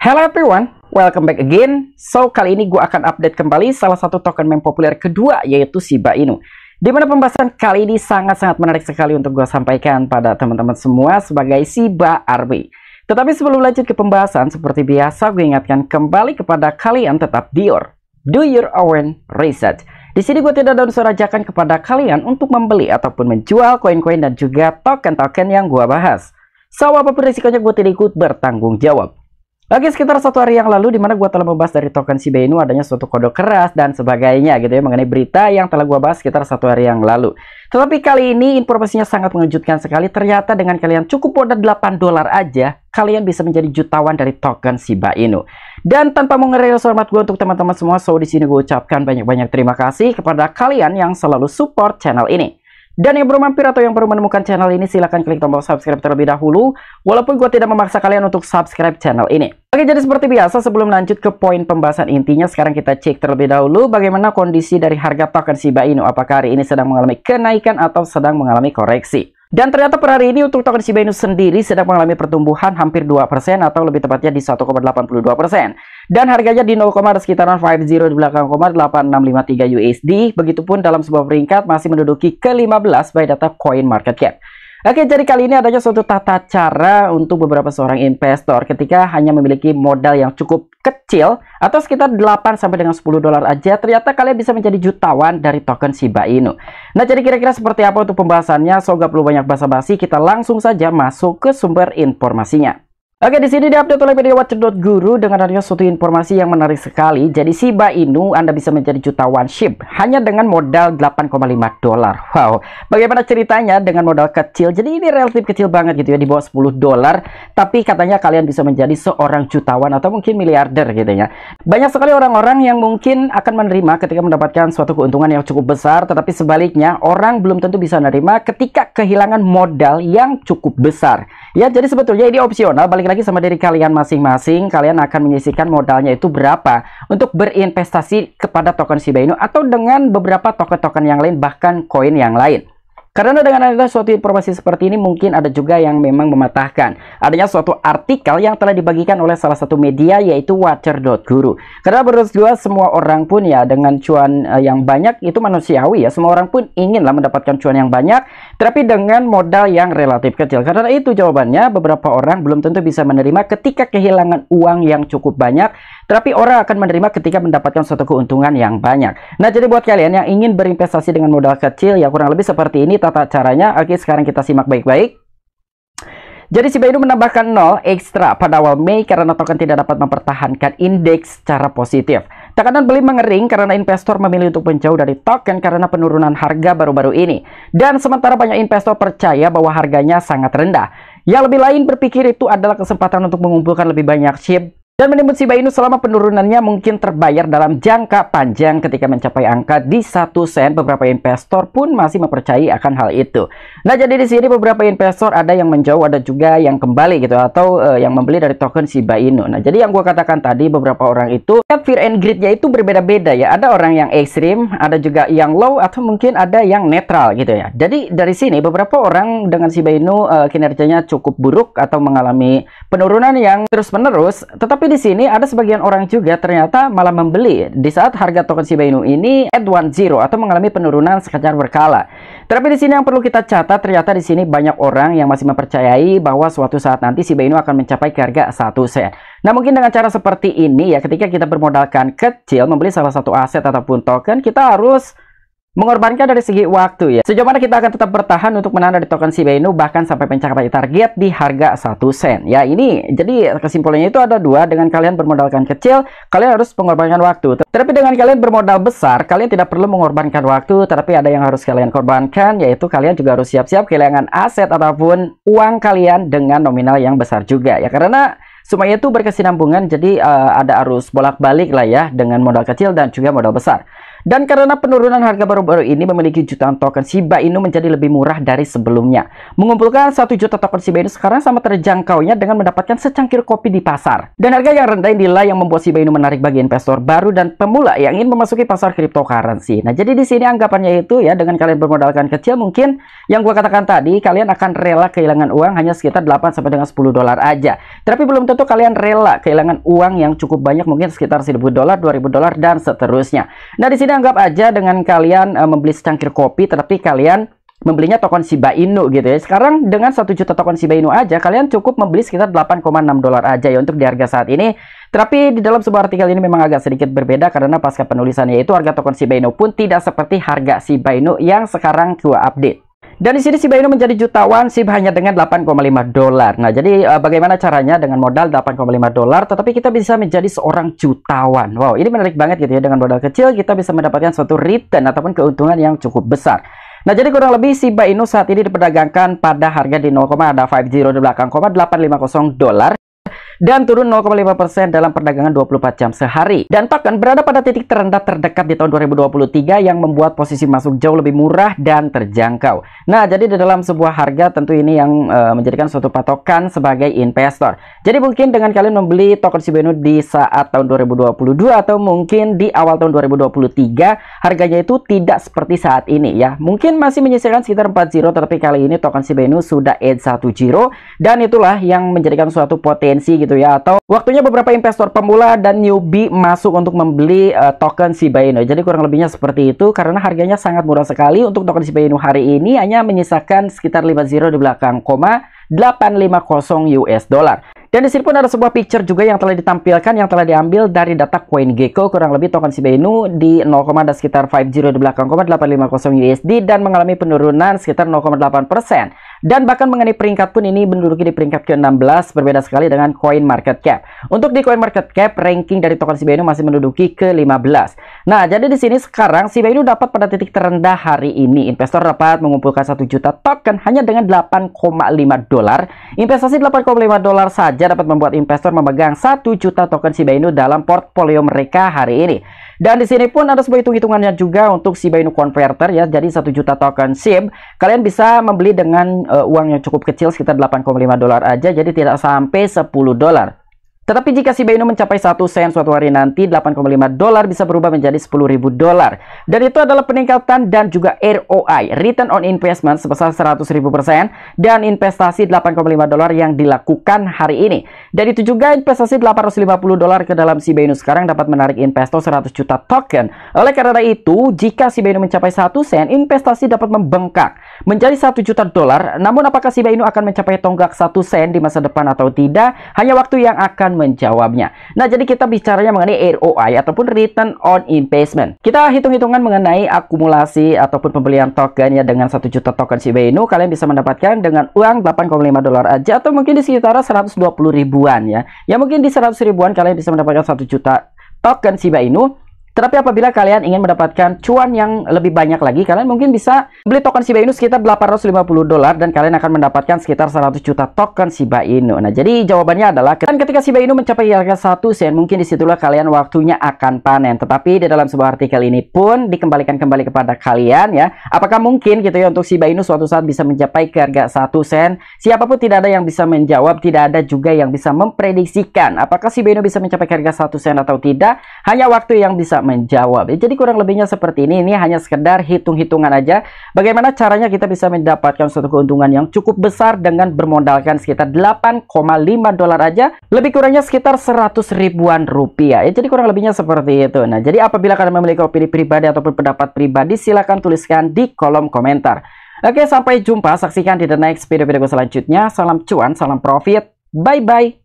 Hello everyone, welcome back again. So, kali ini gue akan update kembali salah satu token meme populer kedua yaitu Shiba Inu. Dimana pembahasan kali ini sangat-sangat menarik sekali untuk gue sampaikan pada teman-teman semua sebagai Shiba RB. Tetapi sebelum lanjut ke pembahasan, seperti biasa gue ingatkan kembali kepada kalian tetap Dior. Do your own research. Di sini gue tidak ada unsur ajakan kepada kalian untuk membeli ataupun menjual koin-koin dan juga token-token yang gue bahas. So, apapun risikonya gue tidak ikut bertanggung jawab. Lagi sekitar satu hari yang lalu di mana gue telah membahas dari token Shiba Inu adanya suatu kode keras dan sebagainya gitu ya mengenai berita yang telah gue bahas sekitar satu hari yang lalu. Tetapi kali ini informasinya sangat mengejutkan sekali. Ternyata dengan kalian cukup modal 8 dolar aja, kalian bisa menjadi jutawan dari token Shiba Inu. Dan tanpa mengeril hormat gue untuk teman-teman semua, so di sini gue ucapkan banyak-banyak terima kasih kepada kalian yang selalu support channel ini. Dan yang belum mampir atau yang baru menemukan channel ini silahkan klik tombol subscribe terlebih dahulu Walaupun gue tidak memaksa kalian untuk subscribe channel ini Oke jadi seperti biasa sebelum lanjut ke poin pembahasan intinya Sekarang kita cek terlebih dahulu bagaimana kondisi dari harga token Shiba Inu Apakah hari ini sedang mengalami kenaikan atau sedang mengalami koreksi dan ternyata per hari ini untuk token Shiba Inu sendiri sedang mengalami pertumbuhan hampir 2% atau lebih tepatnya di 1,82%. Dan harganya di 0, sekitaran 50 di belakang 8653 USD. Begitupun dalam sebuah peringkat masih menduduki ke-15 by data Coin Market Cap. Oke, jadi kali ini adanya suatu tata cara untuk beberapa seorang investor ketika hanya memiliki modal yang cukup kecil atau sekitar 8 sampai dengan 10 dolar aja, ternyata kalian bisa menjadi jutawan dari token Shiba Inu. Nah, jadi kira-kira seperti apa untuk pembahasannya? So, gak perlu banyak basa-basi, kita langsung saja masuk ke sumber informasinya. Oke, di sini diupdate oleh media watch.guru dengan adanya suatu informasi yang menarik sekali. Jadi Shiba Inu Anda bisa menjadi jutawan ship hanya dengan modal 8,5 dolar. Wow, bagaimana ceritanya dengan modal kecil? Jadi ini relatif kecil banget gitu ya, di bawah 10 dolar. Tapi katanya kalian bisa menjadi seorang jutawan atau mungkin miliarder gitu ya. Banyak sekali orang-orang yang mungkin akan menerima ketika mendapatkan suatu keuntungan yang cukup besar. Tetapi sebaliknya, orang belum tentu bisa menerima ketika kehilangan modal yang cukup besar. Ya, jadi sebetulnya ini opsional balik lagi sama diri kalian masing-masing kalian akan menyisihkan modalnya itu berapa untuk berinvestasi kepada token Shiba Inu atau dengan beberapa token-token yang lain bahkan koin yang lain karena dengan adanya suatu informasi seperti ini mungkin ada juga yang memang mematahkan adanya suatu artikel yang telah dibagikan oleh salah satu media yaitu watcher.guru. Karena menurut gue semua orang pun ya dengan cuan eh, yang banyak itu manusiawi ya. Semua orang pun inginlah mendapatkan cuan yang banyak tapi dengan modal yang relatif kecil. Karena itu jawabannya beberapa orang belum tentu bisa menerima ketika kehilangan uang yang cukup banyak tetapi orang akan menerima ketika mendapatkan suatu keuntungan yang banyak. Nah, jadi buat kalian yang ingin berinvestasi dengan modal kecil ya kurang lebih seperti ini tata caranya. Oke, sekarang kita simak baik-baik. Jadi si Baidu menambahkan 0 ekstra pada awal Mei karena token tidak dapat mempertahankan indeks secara positif. Tekanan beli mengering karena investor memilih untuk menjauh dari token karena penurunan harga baru-baru ini. Dan sementara banyak investor percaya bahwa harganya sangat rendah. Yang lebih lain berpikir itu adalah kesempatan untuk mengumpulkan lebih banyak chip dan menimbun Shiba Inu selama penurunannya mungkin terbayar dalam jangka panjang ketika mencapai angka di satu sen. Beberapa investor pun masih mempercayai akan hal itu. Nah, jadi di sini beberapa investor ada yang menjauh, ada juga yang kembali gitu atau uh, yang membeli dari token Shiba Inu. Nah, jadi yang gue katakan tadi beberapa orang itu ya, fear and greed-nya itu berbeda-beda ya. Ada orang yang ekstrim, ada juga yang low atau mungkin ada yang netral gitu ya. Jadi dari sini beberapa orang dengan Shiba Inu uh, eh, kinerjanya cukup buruk atau mengalami penurunan yang terus-menerus, tetapi di sini ada sebagian orang juga ternyata malah membeli di saat harga token Shiba Inu ini at one zero atau mengalami penurunan secara berkala. Tapi di sini yang perlu kita catat ternyata di sini banyak orang yang masih mempercayai bahwa suatu saat nanti Shiba Inu akan mencapai harga 1 sen. Nah, mungkin dengan cara seperti ini ya ketika kita bermodalkan kecil membeli salah satu aset ataupun token, kita harus mengorbankan dari segi waktu ya. Sejauh mana kita akan tetap bertahan untuk menanda di token Shiba Inu bahkan sampai pencapaian target di harga 1 sen. Ya ini jadi kesimpulannya itu ada dua dengan kalian bermodalkan kecil kalian harus mengorbankan waktu. tetapi dengan kalian bermodal besar kalian tidak perlu mengorbankan waktu tetapi ada yang harus kalian korbankan yaitu kalian juga harus siap-siap kehilangan aset ataupun uang kalian dengan nominal yang besar juga ya karena semuanya itu berkesinambungan jadi uh, ada arus bolak-balik lah ya dengan modal kecil dan juga modal besar. Dan karena penurunan harga baru-baru ini memiliki jutaan token Shiba Inu menjadi lebih murah dari sebelumnya. Mengumpulkan 1 juta token Shiba Inu sekarang sama terjangkaunya dengan mendapatkan secangkir kopi di pasar. Dan harga yang rendah inilah yang membuat Shiba Inu menarik bagi investor baru dan pemula yang ingin memasuki pasar cryptocurrency. Nah, jadi di sini anggapannya itu ya dengan kalian bermodalkan kecil mungkin yang gua katakan tadi kalian akan rela kehilangan uang hanya sekitar 8 sampai dengan 10 dolar aja. Tapi belum tentu kalian rela kehilangan uang yang cukup banyak mungkin sekitar 1000 dolar, 2000 dolar dan seterusnya. Nah, di sini dianggap anggap aja dengan kalian uh, membeli secangkir kopi tetapi kalian membelinya token Shiba Inu gitu ya. Sekarang dengan 1 juta token Shiba Inu aja kalian cukup membeli sekitar 8,6 dolar aja ya untuk di harga saat ini. Tapi di dalam sebuah artikel ini memang agak sedikit berbeda karena pasca penulisannya itu harga token Shiba Inu pun tidak seperti harga Shiba Inu yang sekarang gua update. Dan di sini Shiba Inu menjadi jutawan sih hanya dengan 8,5 dolar. Nah, jadi uh, bagaimana caranya dengan modal 8,5 dolar tetapi kita bisa menjadi seorang jutawan. Wow, ini menarik banget gitu ya dengan modal kecil kita bisa mendapatkan suatu return ataupun keuntungan yang cukup besar. Nah, jadi kurang lebih Shiba Inu saat ini diperdagangkan pada harga di 0, ada 50 di belakang, 850 dolar dan turun 0,5% dalam perdagangan 24 jam sehari. Dan pakan berada pada titik terendah terdekat di tahun 2023 yang membuat posisi masuk jauh lebih murah dan terjangkau. Nah, jadi di dalam sebuah harga tentu ini yang e, menjadikan suatu patokan sebagai investor. Jadi mungkin dengan kalian membeli token Inu di saat tahun 2022 atau mungkin di awal tahun 2023, harganya itu tidak seperti saat ini ya. Mungkin masih menyisirkan sekitar 40 tetapi kali ini token Inu sudah edge 10 dan itulah yang menjadikan suatu potensi gitu gitu ya atau waktunya beberapa investor pemula dan newbie masuk untuk membeli uh, token Shiba Inu. Jadi kurang lebihnya seperti itu karena harganya sangat murah sekali untuk token Shiba Inu hari ini hanya menyisakan sekitar 50 di belakang koma 850 US dollar. Dan di pun ada sebuah picture juga yang telah ditampilkan yang telah diambil dari data CoinGecko kurang lebih token Shiba Inu di 0, ada sekitar 50 di belakang koma 85,0 USD dan mengalami penurunan sekitar 0,8%. persen. Dan bahkan mengenai peringkat pun ini menduduki di peringkat ke-16 berbeda sekali dengan Coin Market Cap. Untuk di Coin Market Cap ranking dari token Shiba masih menduduki ke-15. Nah, jadi di sini sekarang Shiba dapat pada titik terendah hari ini. Investor dapat mengumpulkan 1 juta token hanya dengan 8,5 dolar. Investasi 8,5 dolar saja dapat membuat investor memegang 1 juta token Shiba Inu dalam portfolio mereka hari ini. Dan di sini pun ada sebuah hitung-hitungannya juga untuk Shiba Inu Converter ya. Jadi 1 juta token SIB kalian bisa membeli dengan uh, uang yang cukup kecil sekitar 8,5 dolar aja jadi tidak sampai 10 dolar tetapi jika si mencapai 1 sen suatu hari nanti, 8,5 dolar bisa berubah menjadi 10.000 dolar. Dan itu adalah peningkatan dan juga ROI, Return on Investment sebesar 100.000% dan investasi 8,5 dolar yang dilakukan hari ini. Dan itu juga investasi 850 dolar ke dalam si sekarang dapat menarik investor 100 juta token. Oleh karena itu, jika si mencapai 1 sen, investasi dapat membengkak menjadi 1 juta dolar. Namun apakah si akan mencapai tonggak 1 sen di masa depan atau tidak? Hanya waktu yang akan menjawabnya. Nah, jadi kita bicaranya mengenai ROI ataupun return on investment. Kita hitung-hitungan mengenai akumulasi ataupun pembelian token ya dengan 1 juta token Shiba Inu kalian bisa mendapatkan dengan uang 8,5 dolar aja atau mungkin di sekitar 120 ribuan ya. Ya mungkin di 100 ribuan kalian bisa mendapatkan 1 juta token Shiba Inu tetapi apabila kalian ingin mendapatkan cuan yang lebih banyak lagi, kalian mungkin bisa beli token Shiba Inu sekitar 850 dolar dan kalian akan mendapatkan sekitar 100 juta token Shiba Inu. Nah, jadi jawabannya adalah kan ketika Shiba Inu mencapai harga 1 sen, mungkin disitulah kalian waktunya akan panen. Tetapi di dalam sebuah artikel ini pun dikembalikan kembali kepada kalian ya. Apakah mungkin gitu ya untuk Shiba Inu suatu saat bisa mencapai ke harga 1 sen? Siapapun tidak ada yang bisa menjawab, tidak ada juga yang bisa memprediksikan apakah Shiba Inu bisa mencapai harga 1 sen atau tidak. Hanya waktu yang bisa menjawab. Ya, jadi kurang lebihnya seperti ini. Ini hanya sekedar hitung-hitungan aja. Bagaimana caranya kita bisa mendapatkan suatu keuntungan yang cukup besar dengan bermodalkan sekitar 8,5 dolar aja. Lebih kurangnya sekitar 100 ribuan rupiah. Ya, jadi kurang lebihnya seperti itu. Nah, jadi apabila kalian memiliki opini pribadi ataupun pendapat pribadi, silahkan tuliskan di kolom komentar. Oke, sampai jumpa. Saksikan di the next video-video selanjutnya. Salam cuan, salam profit. Bye-bye.